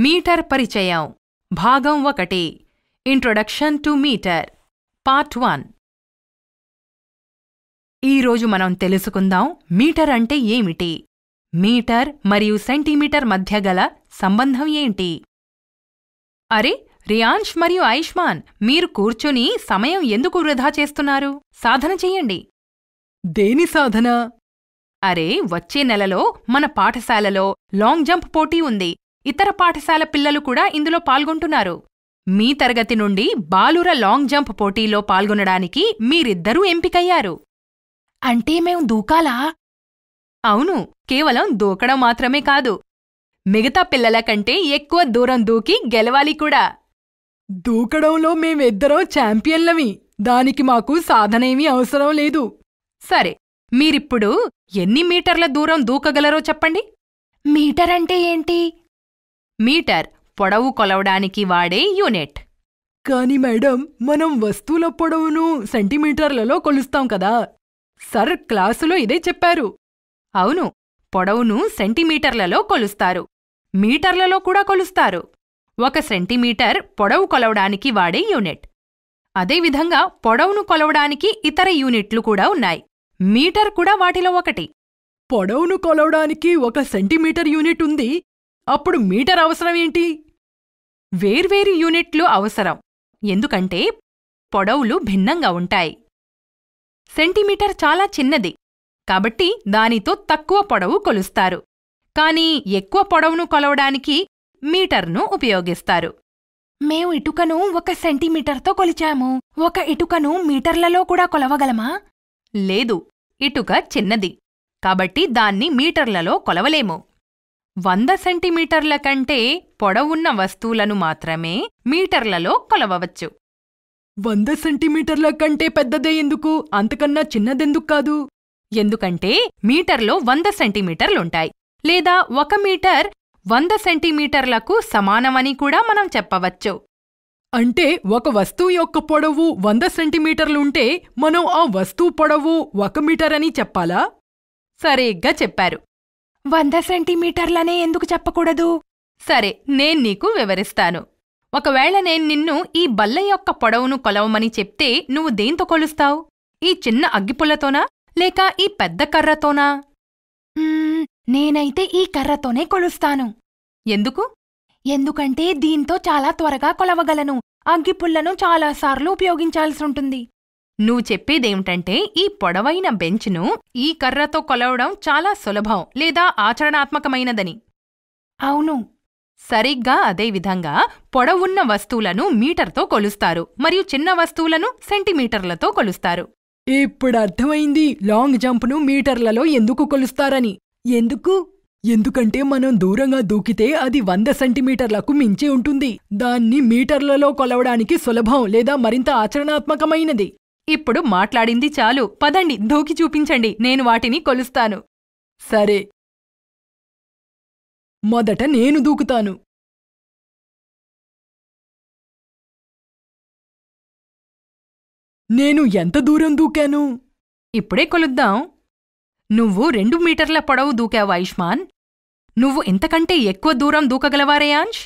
metre పరిచయం భాగం ఒకటి introduction to meter part one ఈరోజు మనం తెలుసుకుందాం మీటర్ అంటే ఏమిటి మీటర్ మరియు సెంటీమీటర్ మధ్య గల సంబంధం ఏంటి అరే రియాన్ష్ మరియు ఆయుష్మాన్ మీరు కూర్చుని సమయం ఎందుకు వృధా చేస్తున్నారు సాధన చెయ్యండి దేని సాధన అరే వచ్చే నెలలో మన పాఠశాలలో లాంగ్ జంప్ పోటీ ఉంది ఇతర పాఠశాల పిల్లలు కూడా ఇందులో పాల్గొంటున్నారు మీ తరగతి నుండి బాలుర లాంగ్ జంప్ పోటీలో పాల్గొనడానికి మీరిద్దరూ ఎంపికయ్యారు అంటే మేం దూకాలా అవును కేవలం దూకడం మాత్రమే కాదు మిగతా పిల్లల కంటే ఎక్కువ దూరం దూకి గెలవాలి కూడా దూకడంలో మేమిద్దరం ఛాంపియన్లమి దానికి మాకు సాధనేమీ అవసరం లేదు సరే మీరిప్పుడు ఎన్ని మీటర్ల దూరం దూకగలరో చెప్పండి మీటర్ అంటే ఏంటి మీటర్ పొడవు కొలవడానికి వాడే యూనిట్ కాని మేడం మనం వస్తువుల పొడవును సెంటీమీటర్లలో కొలుస్తాం కదా సర్ క్లాసులో ఇదే చెప్పారు అవును పొడవును సెంటీమీటర్లలో కొలుస్తారు మీటర్లలో కూడా కొలుస్తారు ఒక సెంటీమీటర్ పొడవు కొలవడానికి వాడే యూనిట్ అదేవిధంగా పొడవును కొలవడానికి ఇతర యూనిట్లు కూడా ఉన్నాయి మీటర్ కూడా వాటిలో ఒకటి పొడవును కొలవడానికి ఒక సెంటీమీటర్ యూనిట్ ఉంది అప్పుడు మీటర్ అవసరం ఏంటి వేర్వేరు యూనిట్లు అవసరం ఎందుకంటే పొడవులు భిన్నంగా ఉంటాయి సెంటీమీటర్ చాలా చిన్నది కాబట్టి దానితో తక్కువ పొడవు కొలుస్తారు కానీ ఎక్కువ పొడవును కొలవడానికి మీటర్ను ఉపయోగిస్తారు మేము ఇటుకను ఒక సెంటీమీటర్తో కొలిచాము ఒక ఇటుకను మీటర్లలో కూడా కొలవగలమా లేదు ఇటుక చిన్నది కాబట్టి దాన్ని మీటర్లలో కొలవలేము వంద సెంటీమీటర్ల కంటే పొడవున్న వస్తువులను మాత్రమే మీటర్లలో కొలవవచ్చు వంద సెంటీమీటర్ల కంటే పెద్దదే ఎందుకు అంతకన్నా చిన్నదెందుకు కాదు ఎందుకంటే మీటర్లో వంద సెంటీమీటర్లుంటాయి లేదా ఒక మీటర్ వంద సెంటీమీటర్లకు సమానమని కూడా మనం చెప్పవచ్చు అంటే ఒక వస్తువు యొక్క పొడవు వంద సెంటీమీటర్లుంటే మనం ఆ వస్తువు పొడవు ఒక మీటర్ అని చెప్పాలా సరిగ్గా చెప్పారు వంద సెంటీమీటర్లనే ఎందుకు చెప్పకూడదు సరే నేను నీకు వివరిస్తాను ఒకవేళ నేను నిన్ను ఈ బల్ల యొక్క పొడవును కొలవమని చెప్తే నువ్వు దేంతో కొలుస్తావు ఈ చిన్న అగ్గిపుల్లతోనా లేక ఈ పెద్ద కర్రతోనా నేనైతే ఈ కర్రతోనే కొలుస్తాను ఎందుకు ఎందుకంటే దీంతో చాలా త్వరగా కొలవగలను అగ్గిపుల్లను చాలాసార్లు ఉపయోగించాల్సి ఉంటుంది నువ్వు చెప్పేదేమిటంటే ఈ పొడవైన బెంచ్ను ఈ కర్రతో కొలవడం చాలా సులభం లేదా ఆచరణాత్మకమైనదని అవును సరిగ్గా అదేవిధంగా పొడవున్న వస్తువులను మీటర్తో కొలుస్తారు మరియు చిన్న వస్తువులను సెంటీమీటర్లతో కొలుస్తారు ఇప్పుడు అర్థమైంది లాంగ్ జంప్ను మీటర్లలో ఎందుకు కొలుస్తారని ఎందుకు ఎందుకంటే మనం దూరంగా దూకితే అది వంద సెంటీమీటర్లకు మించి ఉంటుంది దాన్ని మీటర్లలో కొలవడానికి సులభం లేదా మరింత ఆచరణాత్మకమైనది ఇప్పుడు మాట్లాడింది చాలు పదండి దూకి చూపించండి నేను వాటిని కొలుస్తాను సరే మొదట నేను దూకుతాను నేను ఎంత దూరం దూకాను ఇప్పుడే కొలుద్దాం నువ్వు రెండు మీటర్ల పొడవు దూకావు ఆయుష్మాన్ నువ్వు ఇంతకంటే ఎక్కువ దూరం దూకగలవారేయాంష్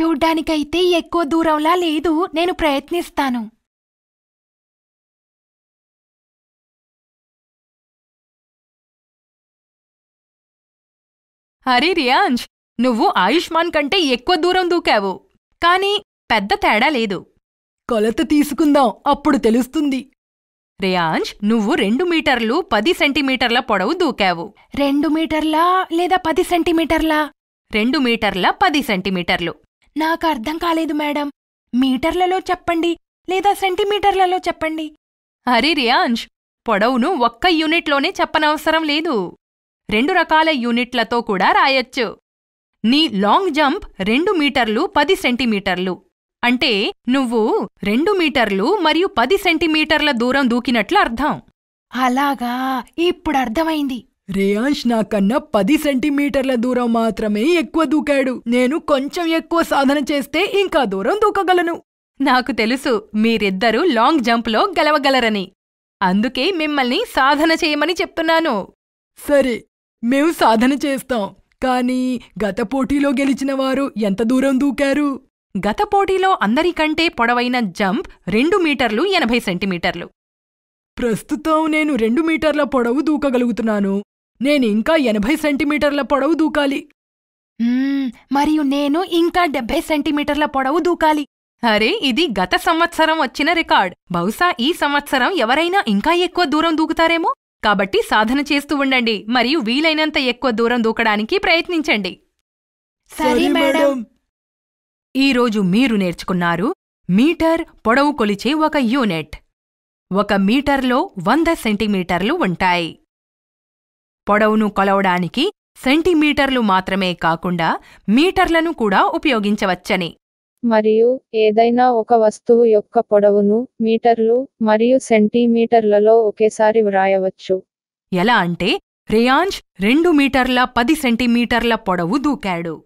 చూడ్డానికైతే ఎక్కువ దూరంలా లేదు నేను ప్రయత్నిస్తాను అరే రియాంజ్ నువ్వు ఆయుష్మాన్ కంటే ఎక్కువ దూరం దూకావు కానీ పెద్ద తేడా లేదు కొలత తీసుకుందాం అప్పుడు తెలుస్తుంది రియాంజ్ నువ్వు రెండు మీటర్లు పది సెంటీమీటర్ల పొడవు దూకావు రెండు మీటర్లా లేదా పది సెంటీమీటర్లా రెండు మీటర్ల పది సెంటీమీటర్లు నాకు అర్థం కాలేదు మేడం మీటర్లలో చెప్పండి లేదా సెంటీమీటర్లలో చెప్పండి అరే రియాంజ్ పొడవును ఒక్క యూనిట్లోనే చెప్పనవసరం లేదు రెండు రకాల యూనిట్లతో కూడా రాయొచ్చు నీ లాంగ్ జంప్ రెండు మీటర్లు పది సెంటీమీటర్లు అంటే నువ్వు రెండు మీటర్లు మరియు పది సెంటీమీటర్ల దూరం దూకినట్లు అర్థం అలాగా ఇప్పుడు అర్థమైంది రేయాంష్ నాకన్నా పది సెంటీమీటర్ల దూరం మాత్రమే ఎక్కువ దూకాడు నేను కొంచెం ఎక్కువ సాధన చేస్తే ఇంకా దూరం దూకగలను నాకు తెలుసు మీరిద్దరూ లాంగ్ జంప్లో గెలవగలరని అందుకే మిమ్మల్ని సాధన చేయమని చెప్తున్నాను సరే మేము సాధన చేస్తాం కానీ గత పోటీలో గెలిచిన వారు ఎంత దూరం దూకారు గత పోటీలో అందరికంటే పొడవైన జంప్ రెండు మీటర్లు ఎనభై సెంటీమీటర్లు ప్రస్తుతం నేను రెండు మీటర్ల పొడవు దూకగలుగుతున్నాను నేను ఇంకా ఎనభై సెంటీమీటర్ల పొడవు దూకాలి మరియు నేను ఇంకా డెబ్బై సెంటీమీటర్ల పొడవు దూకాలి అరే ఇది గత సంవత్సరం వచ్చిన రికార్డ్ బహుశా ఈ సంవత్సరం ఎవరైనా ఇంకా ఎక్కువ దూరం దూకుతారేమో కాబట్టి సాధన చేస్తూ ఉండండి మరియు వీలైనంత ఎక్కువ దూరం దూకడానికి ప్రయత్నించండి సరే మేడం ఈరోజు మీరు నేర్చుకున్నారు మీటర్ పొడవు కొలిచే ఒక యూనిట్ ఒక మీటర్లో వంద సెంటీమీటర్లు ఉంటాయి పొడవును కొలవడానికి సెంటీమీటర్లు మాత్రమే కాకుండా మీటర్లను కూడా ఉపయోగించవచ్చని మరియు ఏదైనా ఒక వస్తువు యొక్క పొడవును మీటర్లు మరియు సెంటీమీటర్లలో ఒకేసారి వ్రాయవచ్చు ఎలా అంటే రేయాంజ్ రెండు మీటర్ల పది సెంటీమీటర్ల పొడవు దూకాడు